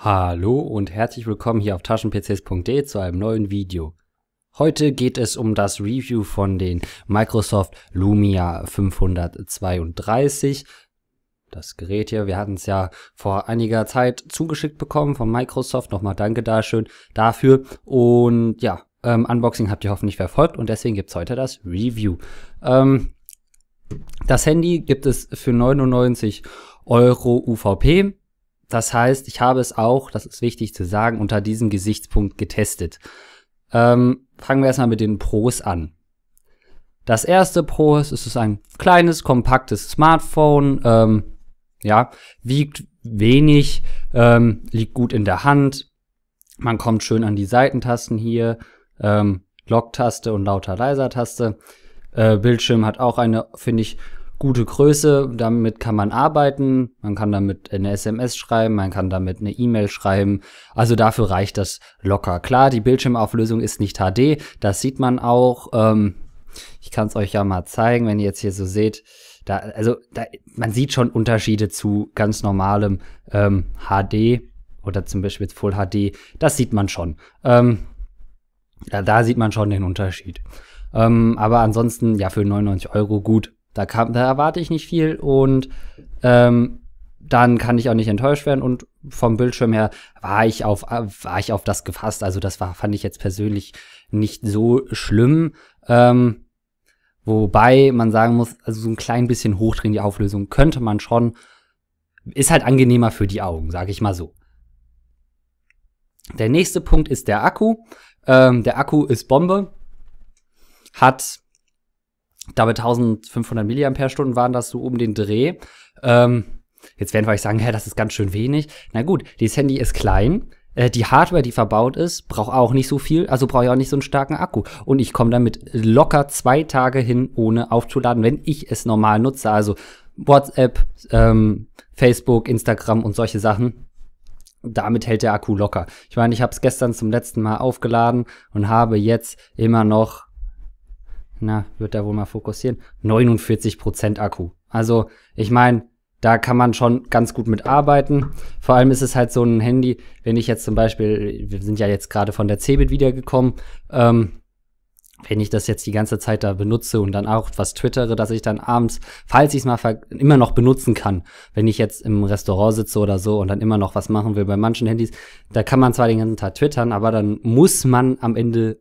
Hallo und herzlich willkommen hier auf taschenpcs.de zu einem neuen Video. Heute geht es um das Review von den Microsoft Lumia 532. Das Gerät hier, wir hatten es ja vor einiger Zeit zugeschickt bekommen von Microsoft. Nochmal danke da schön dafür. Und ja, ähm, Unboxing habt ihr hoffentlich verfolgt und deswegen gibt es heute das Review. Ähm, das Handy gibt es für 99 Euro UVP. Das heißt, ich habe es auch, das ist wichtig zu sagen, unter diesem Gesichtspunkt getestet. Ähm, fangen wir erstmal mit den Pros an. Das erste Pro ist, es ist ein kleines, kompaktes Smartphone, ähm, ja, wiegt wenig, ähm, liegt gut in der Hand, man kommt schön an die Seitentasten hier, ähm, Lock-Taste und lauter-leiser-Taste. Äh, Bildschirm hat auch eine, finde ich, gute Größe, damit kann man arbeiten, man kann damit eine SMS schreiben, man kann damit eine E-Mail schreiben. Also dafür reicht das locker. Klar, die Bildschirmauflösung ist nicht HD, das sieht man auch. Ähm, ich kann es euch ja mal zeigen, wenn ihr jetzt hier so seht. Da, also da, man sieht schon Unterschiede zu ganz normalem ähm, HD oder zum Beispiel Full HD. Das sieht man schon. Ähm, da, da, sieht man schon den Unterschied. Ähm, aber ansonsten, ja, für 99 Euro gut da, kann, da erwarte ich nicht viel und ähm, dann kann ich auch nicht enttäuscht werden und vom Bildschirm her war ich auf, war ich auf das gefasst. Also das war, fand ich jetzt persönlich nicht so schlimm. Ähm, wobei man sagen muss, also so ein klein bisschen hochdrehen die Auflösung könnte man schon. Ist halt angenehmer für die Augen, sage ich mal so. Der nächste Punkt ist der Akku. Ähm, der Akku ist Bombe. Hat da bei 1500 mAh waren das so um den Dreh. Ähm, jetzt werden wir euch sagen, hä, das ist ganz schön wenig. Na gut, dieses Handy ist klein. Äh, die Hardware, die verbaut ist, braucht auch nicht so viel, also brauche ich auch nicht so einen starken Akku. Und ich komme damit locker zwei Tage hin, ohne aufzuladen, wenn ich es normal nutze. Also WhatsApp, ähm, Facebook, Instagram und solche Sachen. Damit hält der Akku locker. Ich meine, ich habe es gestern zum letzten Mal aufgeladen und habe jetzt immer noch na, wird da wohl mal fokussieren, 49% Akku. Also ich meine, da kann man schon ganz gut mit arbeiten. Vor allem ist es halt so ein Handy, wenn ich jetzt zum Beispiel, wir sind ja jetzt gerade von der Cebit wiedergekommen, ähm, wenn ich das jetzt die ganze Zeit da benutze und dann auch was twittere, dass ich dann abends, falls ich es mal immer noch benutzen kann, wenn ich jetzt im Restaurant sitze oder so und dann immer noch was machen will bei manchen Handys, da kann man zwar den ganzen Tag twittern, aber dann muss man am Ende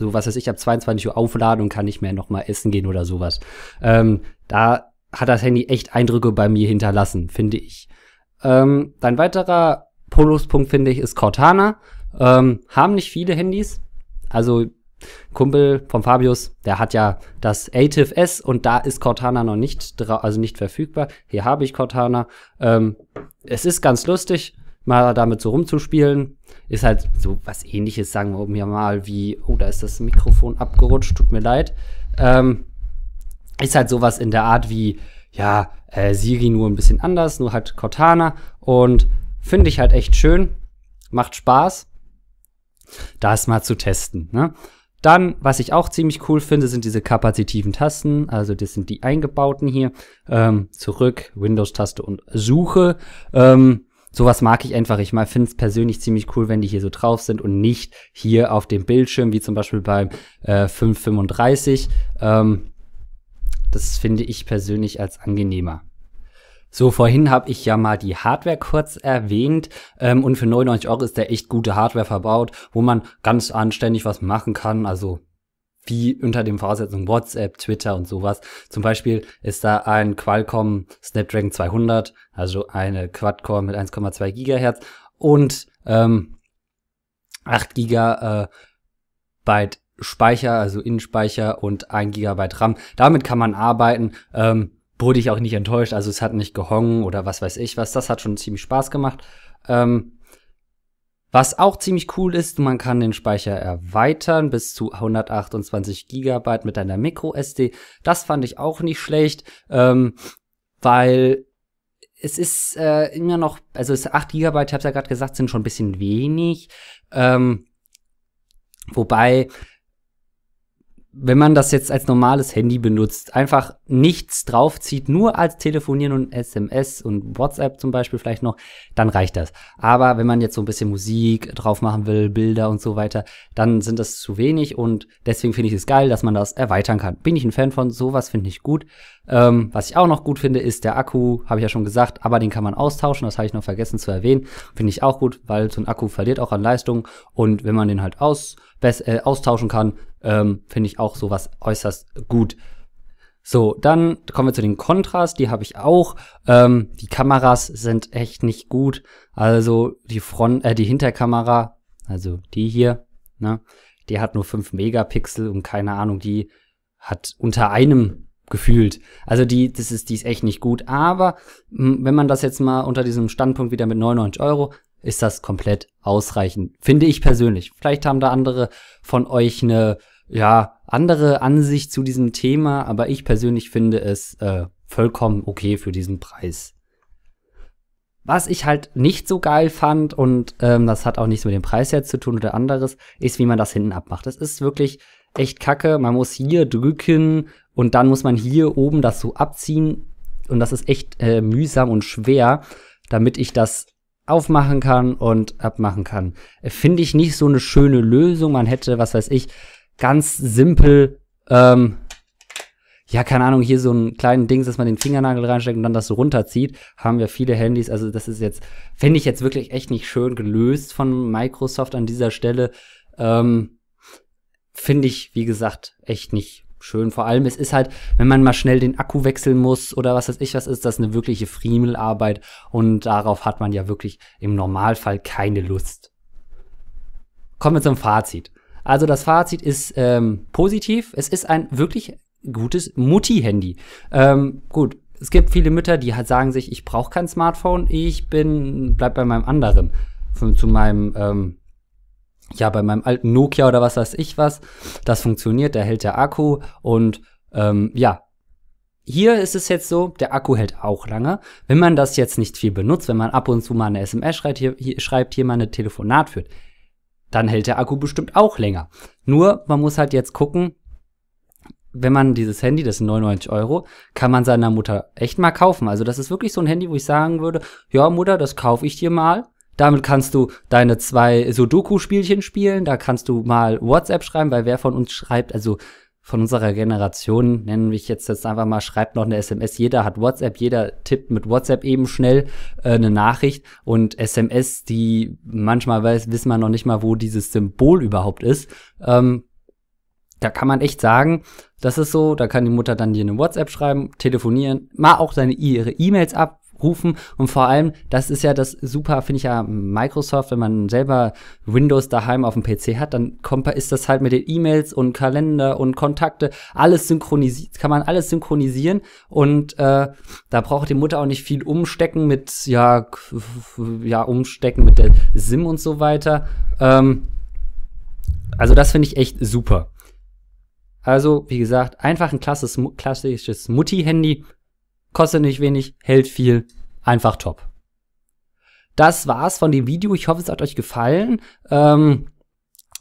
so was weiß ich, ab 22 Uhr aufladen und kann nicht mehr nochmal essen gehen oder sowas. Ähm, da hat das Handy echt Eindrücke bei mir hinterlassen, finde ich. Ähm, dein weiterer Poluspunkt, finde ich, ist Cortana. Ähm, haben nicht viele Handys. Also Kumpel von Fabius, der hat ja das ATIF S und da ist Cortana noch nicht, also nicht verfügbar. Hier habe ich Cortana. Ähm, es ist ganz lustig mal damit so rumzuspielen. Ist halt so was ähnliches, sagen wir mal, wie, oh, da ist das Mikrofon abgerutscht, tut mir leid. Ähm, ist halt sowas in der Art wie, ja, äh, Siri nur ein bisschen anders, nur halt Cortana und finde ich halt echt schön, macht Spaß, das mal zu testen. Ne? Dann, was ich auch ziemlich cool finde, sind diese kapazitiven Tasten, also das sind die eingebauten hier, ähm, zurück, Windows-Taste und Suche. Ähm, sowas mag ich einfach. Ich finde es persönlich ziemlich cool, wenn die hier so drauf sind und nicht hier auf dem Bildschirm, wie zum Beispiel beim äh, 535. Ähm, das finde ich persönlich als angenehmer. So, vorhin habe ich ja mal die Hardware kurz erwähnt ähm, und für 99 Euro ist der echt gute Hardware verbaut, wo man ganz anständig was machen kann. Also wie unter dem Voraussetzung WhatsApp, Twitter und sowas. Zum Beispiel ist da ein Qualcomm Snapdragon 200, also eine Quad-Core mit 1,2 Gigahertz und ähm, 8 Gigabyte äh, Speicher, also Innenspeicher und 1 Gigabyte RAM. Damit kann man arbeiten. Ähm, wurde ich auch nicht enttäuscht, also es hat nicht gehongen oder was weiß ich was. Das hat schon ziemlich Spaß gemacht. Ähm, was auch ziemlich cool ist, man kann den Speicher erweitern bis zu 128 GB mit einer Micro SD. Das fand ich auch nicht schlecht, ähm, weil es ist äh, immer noch, also es 8 GB, ich habe ja gerade gesagt, sind schon ein bisschen wenig. Ähm, wobei wenn man das jetzt als normales Handy benutzt, einfach nichts draufzieht, nur als Telefonieren und SMS und WhatsApp zum Beispiel vielleicht noch, dann reicht das. Aber wenn man jetzt so ein bisschen Musik drauf machen will, Bilder und so weiter, dann sind das zu wenig und deswegen finde ich es geil, dass man das erweitern kann. Bin ich ein Fan von, sowas finde ich gut. Ähm, was ich auch noch gut finde, ist der Akku, habe ich ja schon gesagt, aber den kann man austauschen, das habe ich noch vergessen zu erwähnen. Finde ich auch gut, weil so ein Akku verliert auch an Leistung und wenn man den halt aus äh, austauschen kann, ähm, finde ich auch sowas äußerst gut. So, dann kommen wir zu den Kontras, die habe ich auch. Ähm, die Kameras sind echt nicht gut. Also die Front, äh, die Hinterkamera, also die hier, ne, die hat nur 5 Megapixel und keine Ahnung, die hat unter einem gefühlt. Also die, das ist, die ist echt nicht gut. Aber wenn man das jetzt mal unter diesem Standpunkt wieder mit 99 Euro, ist das komplett ausreichend. Finde ich persönlich. Vielleicht haben da andere von euch eine, ja, andere Ansicht zu diesem Thema, aber ich persönlich finde es äh, vollkommen okay für diesen Preis. Was ich halt nicht so geil fand, und ähm, das hat auch nichts mit dem Preis jetzt zu tun oder anderes, ist, wie man das hinten abmacht. Das ist wirklich echt kacke. Man muss hier drücken und dann muss man hier oben das so abziehen. Und das ist echt äh, mühsam und schwer, damit ich das aufmachen kann und abmachen kann. Finde ich nicht so eine schöne Lösung. Man hätte, was weiß ich, ganz simpel, ähm, ja, keine Ahnung, hier so einen kleinen Dings, dass man den Fingernagel reinsteckt und dann das so runterzieht, haben wir viele Handys. Also das ist jetzt, finde ich jetzt wirklich echt nicht schön gelöst von Microsoft an dieser Stelle. Ähm, finde ich, wie gesagt, echt nicht schön. Vor allem, es ist halt, wenn man mal schnell den Akku wechseln muss oder was weiß ich was, ist das eine wirkliche Friemelarbeit und darauf hat man ja wirklich im Normalfall keine Lust. Kommen wir zum Fazit. Also das Fazit ist ähm, positiv. Es ist ein wirklich gutes Mutti-Handy. Ähm, gut, es gibt viele Mütter, die halt sagen sich, ich brauche kein Smartphone, ich bin, bleib bei meinem anderen. Zu meinem ähm, ja, bei meinem alten Nokia oder was weiß ich was, das funktioniert, da hält der Akku und ähm, ja, hier ist es jetzt so, der Akku hält auch lange. Wenn man das jetzt nicht viel benutzt, wenn man ab und zu mal eine SMS schreibt, hier, hier, schreibt, hier mal eine Telefonat führt, dann hält der Akku bestimmt auch länger. Nur, man muss halt jetzt gucken, wenn man dieses Handy, das sind 99 Euro, kann man seiner Mutter echt mal kaufen. Also das ist wirklich so ein Handy, wo ich sagen würde, ja Mutter, das kaufe ich dir mal. Damit kannst du deine zwei Sudoku-Spielchen spielen. Da kannst du mal WhatsApp schreiben, weil wer von uns schreibt, also von unserer Generation, nennen wir jetzt jetzt einfach mal, schreibt noch eine SMS. Jeder hat WhatsApp, jeder tippt mit WhatsApp eben schnell äh, eine Nachricht und SMS, die manchmal weiß, wissen wir noch nicht mal, wo dieses Symbol überhaupt ist. Ähm, da kann man echt sagen, das ist so, da kann die Mutter dann dir eine WhatsApp schreiben, telefonieren, mal auch seine ihre E-Mails ab, rufen. Und vor allem, das ist ja das super, finde ich ja, Microsoft, wenn man selber Windows daheim auf dem PC hat, dann ist das halt mit den E-Mails und Kalender und Kontakte alles synchronisiert, kann man alles synchronisieren. Und äh, da braucht die Mutter auch nicht viel umstecken mit, ja, ja, umstecken mit der SIM und so weiter. Ähm, also das finde ich echt super. Also, wie gesagt, einfach ein klassisches, klassisches Mutti-Handy kostet nicht wenig, hält viel, einfach top. Das war's von dem Video. Ich hoffe, es hat euch gefallen. Ähm,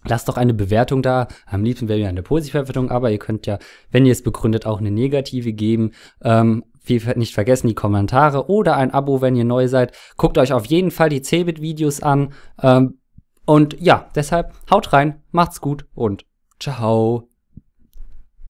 lasst doch eine Bewertung da. Am liebsten wäre mir eine positive Bewertung, aber ihr könnt ja, wenn ihr es begründet, auch eine negative geben. Ähm, nicht vergessen die Kommentare oder ein Abo, wenn ihr neu seid. Guckt euch auf jeden Fall die Cebit-Videos an. Ähm, und ja, deshalb haut rein, macht's gut und ciao.